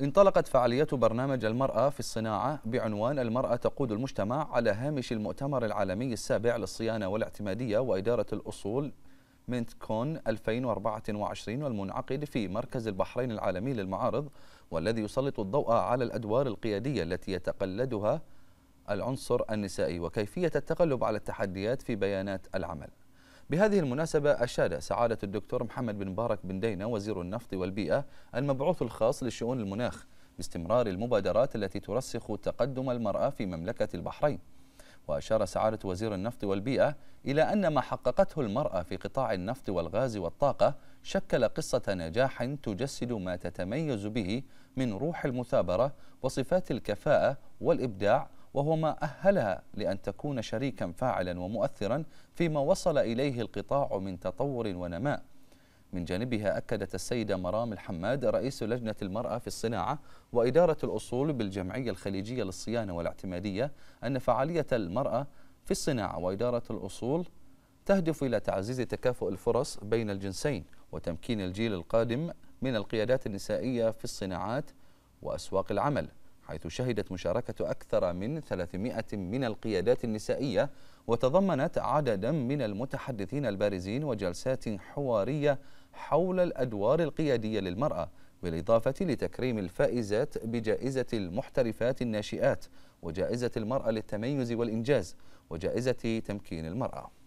انطلقت فعالية برنامج المرأة في الصناعة بعنوان المرأة تقود المجتمع على هامش المؤتمر العالمي السابع للصيانة والاعتمادية وإدارة الأصول منت كون 2024 والمنعقد في مركز البحرين العالمي للمعارض والذي يسلط الضوء على الأدوار القيادية التي يتقلدها العنصر النسائي وكيفية التغلب على التحديات في بيانات العمل بهذه المناسبة أشاد سعادة الدكتور محمد بن مبارك بن دينا وزير النفط والبيئة المبعوث الخاص لشؤون المناخ باستمرار المبادرات التي ترسخ تقدم المرأة في مملكة البحرين وأشار سعادة وزير النفط والبيئة إلى أن ما حققته المرأة في قطاع النفط والغاز والطاقة شكل قصة نجاح تجسد ما تتميز به من روح المثابرة وصفات الكفاءة والإبداع وهو ما أهلها لأن تكون شريكا فاعلا ومؤثرا فيما وصل إليه القطاع من تطور ونماء من جانبها أكدت السيدة مرام الحماد رئيس لجنة المرأة في الصناعة وإدارة الأصول بالجمعية الخليجية للصيانة والاعتمادية أن فعالية المرأة في الصناعة وإدارة الأصول تهدف إلى تعزيز تكافؤ الفرص بين الجنسين وتمكين الجيل القادم من القيادات النسائية في الصناعات وأسواق العمل حيث شهدت مشاركة أكثر من 300 من القيادات النسائية وتضمنت عددا من المتحدثين البارزين وجلسات حوارية حول الأدوار القيادية للمرأة بالإضافة لتكريم الفائزات بجائزة المحترفات الناشئات وجائزة المرأة للتميز والإنجاز وجائزة تمكين المرأة